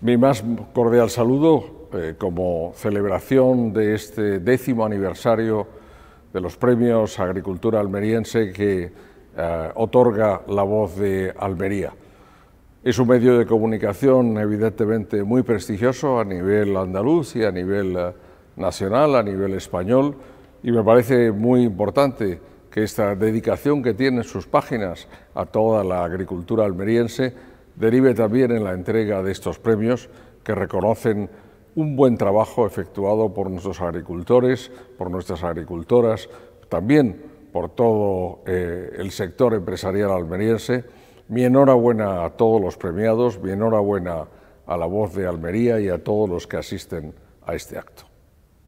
Mi más cordial saludo eh, como celebración de este décimo aniversario de los premios Agricultura Almeriense que eh, otorga la voz de Almería. Es un medio de comunicación evidentemente muy prestigioso a nivel andaluz y a nivel eh, nacional, a nivel español, y me parece muy importante que esta dedicación que tienen sus páginas a toda la agricultura almeriense derive también en la entrega de estos premios que reconocen un buen trabajo efectuado por nuestros agricultores, por nuestras agricultoras, también por todo eh, el sector empresarial almeriense. Mi enhorabuena a todos los premiados, mi enhorabuena a la voz de Almería y a todos los que asisten a este acto.